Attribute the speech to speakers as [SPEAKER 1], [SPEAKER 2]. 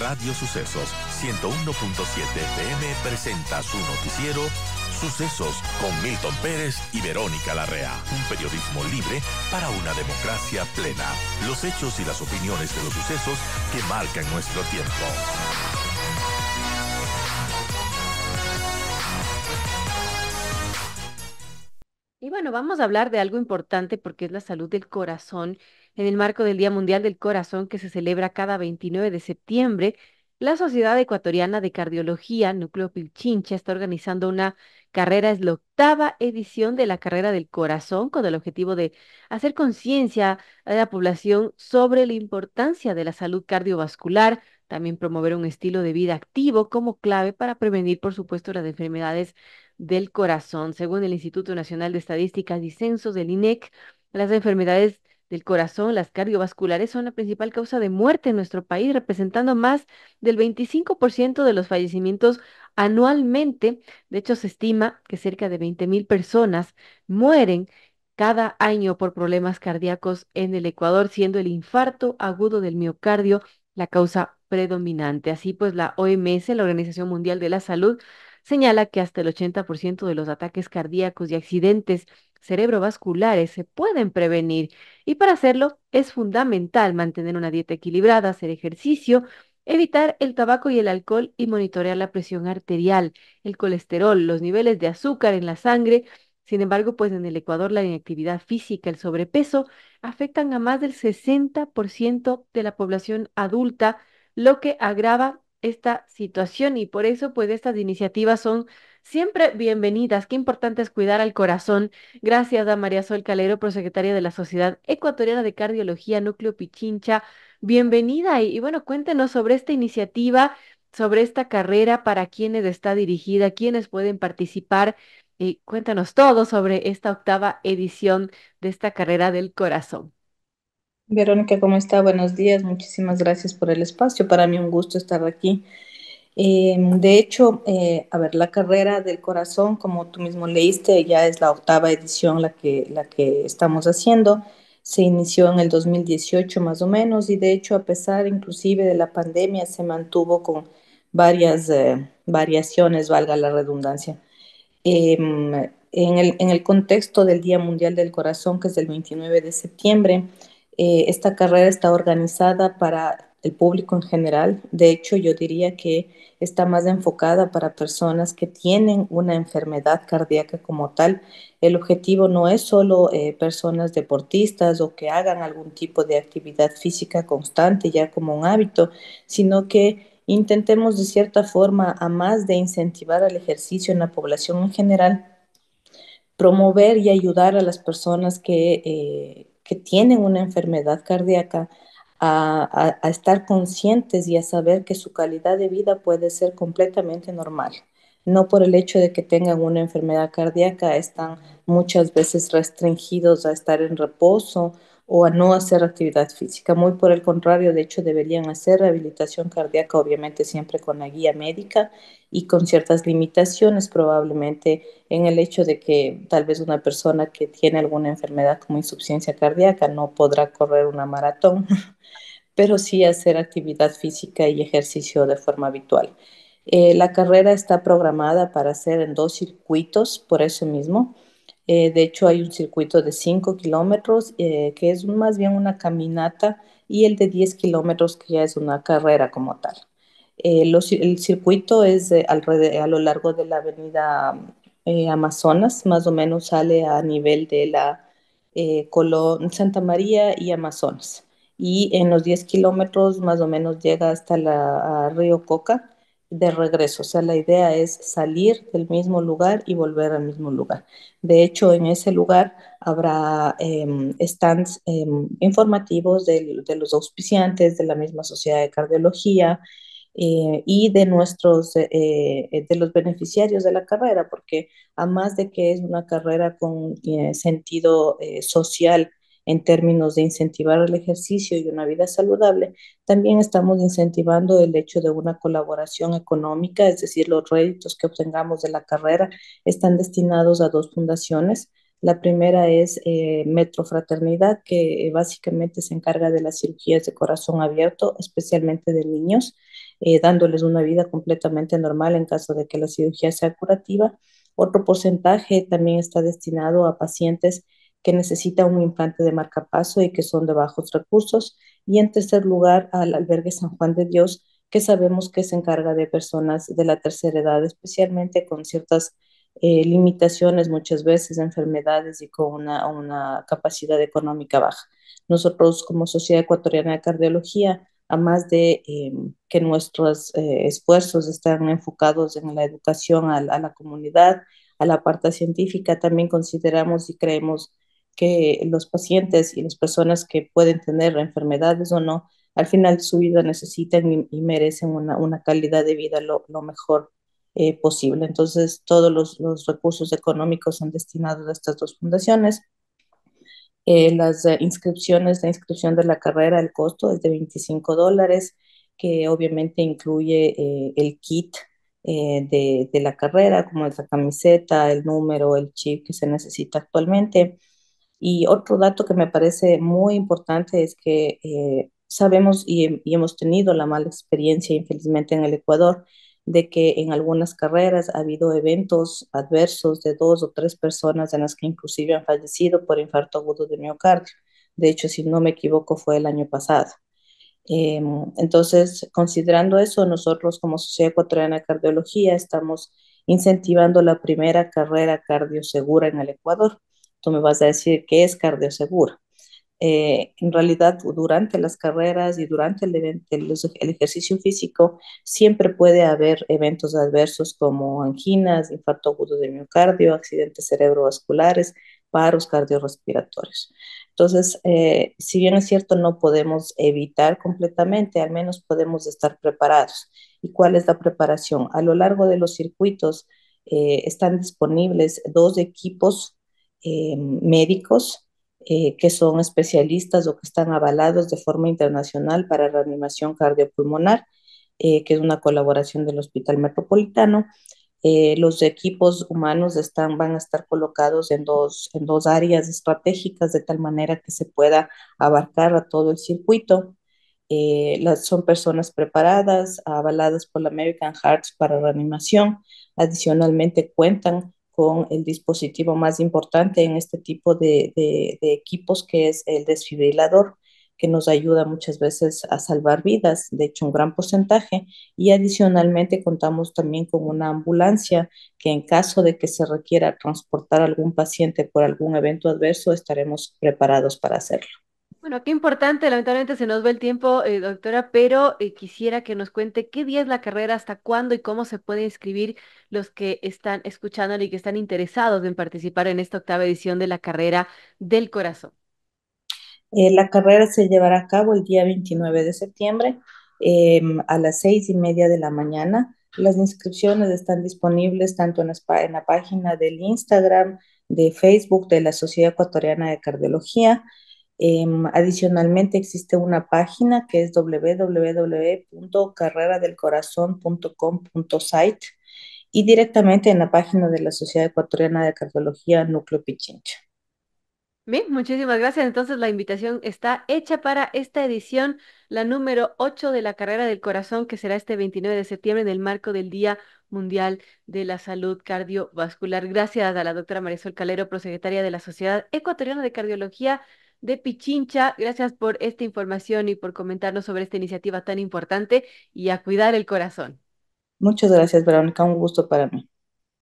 [SPEAKER 1] Radio Sucesos 101.7 FM presenta su noticiero Sucesos con Milton Pérez y Verónica Larrea. Un periodismo libre para una democracia plena. Los hechos y las opiniones de los sucesos que marcan nuestro tiempo. Y bueno, vamos a hablar de algo importante porque es la salud del corazón en el marco del Día Mundial del Corazón que se celebra cada 29 de septiembre, la Sociedad Ecuatoriana de Cardiología, Núcleo Pilchincha, está organizando una carrera, es la octava edición de la carrera del corazón, con el objetivo de hacer conciencia a la población sobre la importancia de la salud cardiovascular, también promover un estilo de vida activo como clave para prevenir, por supuesto, las enfermedades del corazón. Según el Instituto Nacional de Estadísticas y Censos del INEC, las enfermedades del corazón, las cardiovasculares, son la principal causa de muerte en nuestro país, representando más del 25% de los fallecimientos anualmente. De hecho, se estima que cerca de 20.000 personas mueren cada año por problemas cardíacos en el Ecuador, siendo el infarto agudo del miocardio la causa predominante. Así pues, la OMS, la Organización Mundial de la Salud, señala que hasta el 80% de los ataques cardíacos y accidentes cerebrovasculares se pueden prevenir y para hacerlo es fundamental mantener una dieta equilibrada, hacer ejercicio, evitar el tabaco y el alcohol y monitorear la presión arterial, el colesterol, los niveles de azúcar en la sangre. Sin embargo, pues en el Ecuador la inactividad física, el sobrepeso, afectan a más del 60% de la población adulta, lo que agrava esta situación y por eso pues estas iniciativas son Siempre bienvenidas, qué importante es cuidar al corazón. Gracias a María Sol Calero, prosecretaria de la Sociedad Ecuatoriana de Cardiología Núcleo Pichincha. Bienvenida y, bueno, cuéntenos sobre esta iniciativa, sobre esta carrera, para quiénes está dirigida, quiénes pueden participar. Y cuéntanos todo sobre esta octava edición de esta carrera del corazón.
[SPEAKER 2] Verónica, ¿cómo está? Buenos días. Muchísimas gracias por el espacio. Para mí un gusto estar aquí Em, de hecho, eh, a ver, la carrera del corazón, como tú mismo leíste, ya es la octava edición la que, la que estamos haciendo. Se inició en el 2018 más o menos y de hecho, a pesar inclusive de la pandemia, se mantuvo con varias eh, variaciones, valga la redundancia. Em, en, el, en el contexto del Día Mundial del Corazón, que es el 29 de septiembre, eh, esta carrera está organizada para el público en general. De hecho, yo diría que está más enfocada para personas que tienen una enfermedad cardíaca como tal. El objetivo no es solo eh, personas deportistas o que hagan algún tipo de actividad física constante ya como un hábito, sino que intentemos de cierta forma, a más de incentivar al ejercicio en la población en general, promover y ayudar a las personas que eh, tienen una enfermedad cardíaca a, estar conscientes y a saber que su calidad de vida puede ser completamente normal. No por el hecho de que tengan una enfermedad cardíaca, están muchas veces restringidos a estar en reposo o a no hacer actividad física. Muy por el contrario, de hecho, deberían hacer rehabilitación cardíaca, obviamente siempre con la guía médica y con ciertas limitaciones, probablemente en el hecho de que tal vez una persona que tiene alguna enfermedad como insuficiencia cardíaca no podrá correr una maratón, pero sí hacer actividad física y ejercicio de forma habitual. Eh, la carrera está programada para hacer en dos circuitos, por eso mismo. Eh, de hecho, hay un circuito de 5 kilómetros, eh, que es más bien una caminata, y el de 10 kilómetros, que ya es una carrera como tal. Eh, el circuito es a lo largo de la avenida Amazonas, más o menos sale a nivel de la Colón, Santa María y Amazonas. Y en los 10 kilómetros más o menos llega hasta la Río Coca, de regreso. O sea, la idea es salir del mismo lugar y volver al mismo lugar. De hecho, en ese lugar habrá em, stands em, informativos de, los auspiciantes, de la misma sociedad de cardiología eh, y de nuestros, eh, eh, de los beneficiarios de la carrera, porque además de que es una carrera con sentido social, en términos de incentivar el ejercicio y una vida saludable, también estamos incentivando el hecho de una colaboración económica, es decir, los réditos que obtengamos de la carrera están destinados a dos fundaciones. La primera es eh, Metro Fraternidad, que básicamente se encarga de las cirugías de corazón abierto, especialmente de niños, eh, dándoles una vida completamente normal en caso de que la cirugía sea curativa. Otro porcentaje también está destinado a pacientes que necesita un implante de marcapaso y que son de bajos recursos. Y en tercer lugar, al albergue San Juan de Dios, que sabemos que se encarga de personas de la tercera edad, especialmente con ciertas eh, limitaciones, muchas veces enfermedades y con una, una capacidad económica baja. Nosotros como Sociedad Ecuatoriana de Cardiología, a más de em, que nuestros eh, esfuerzos están enfocados en la educación a, a, la comunidad, a la parte científica, también consideramos y creemos que los pacientes y las personas que pueden tener enfermedades o no, al final su vida necesitan y, merecen una, calidad de vida lo, mejor eh, posible. Entonces, todos los, recursos económicos son destinados a estas dos fundaciones. Eh, las eh, inscripciones, la inscripción de la carrera, el costo es de 25 dólares, que obviamente incluye el kit de, de, la carrera, como es la camiseta, el número, el chip que se necesita actualmente y otro dato que me parece muy importante es que eh, sabemos y, hemos tenido la mala experiencia, infelizmente, en el Ecuador, de que en algunas carreras ha habido eventos adversos de dos o tres personas en las que inclusive han fallecido por infarto agudo de miocardio. De hecho, si no me equivoco, fue el año pasado. Em, entonces, considerando eso, nosotros como Sociedad Ecuatoriana de Cardiología estamos incentivando la primera carrera cardiosegura en el Ecuador me vas a decir que es cardiosegura. Eh, en realidad, durante las carreras y durante el, el, ejercicio físico, siempre puede haber eventos adversos como anginas, infarto agudo de miocardio, accidentes cerebrovasculares, paros cardiorrespiratorios. Entonces, eh, si bien es cierto, no podemos evitar completamente, al menos podemos estar preparados. ¿Y cuál es la preparación? A lo largo de los circuitos eh, están disponibles dos equipos eh, médicos eh, que son especialistas o que están avalados de forma internacional para reanimación cardiopulmonar, eh, que es una colaboración del Hospital Metropolitano. los equipos humanos van a estar colocados en dos, en dos áreas estratégicas de tal manera que se pueda abarcar a todo el circuito. son personas preparadas, avaladas por la American Hearts para reanimación. Adicionalmente cuentan con el dispositivo más importante en este tipo de, equipos, que es el desfibrilador que nos ayuda muchas veces a salvar vidas, de hecho un gran porcentaje, y adicionalmente contamos también con una ambulancia que en caso de que se requiera transportar algún paciente por algún evento adverso, estaremos preparados para hacerlo.
[SPEAKER 1] Bueno, qué importante, lamentablemente se nos va el tiempo, eh, doctora, pero eh, quisiera que nos cuente qué día es la carrera, hasta cuándo y cómo se puede inscribir los que están escuchando y que están interesados en participar en esta octava edición de la carrera del corazón.
[SPEAKER 2] Eh, la carrera se llevará a cabo el día 29 de septiembre em, a las seis y media de la mañana. Las inscripciones están disponibles tanto en, en la página del Instagram, de Facebook de la Sociedad Ecuatoriana de Cardiología Em, adicionalmente existe una página que es www.carreradelcorazon.com.site y directamente en la página de la Sociedad Ecuatoriana de Cardiología Núcleo Pichincha.
[SPEAKER 1] Bien, muchísimas gracias. Entonces la invitación está hecha para esta edición, la número 8 de la Carrera del Corazón, que será este 29 de septiembre en el marco del Día Mundial de la Salud Cardiovascular. Gracias a la doctora Marisol Calero, prosecretaria de la Sociedad Ecuatoriana de Cardiología de Pichincha. Gracias por esta información y por comentarnos sobre esta iniciativa tan importante y a cuidar el corazón.
[SPEAKER 2] Muchas gracias, Verónica. Un gusto para mí.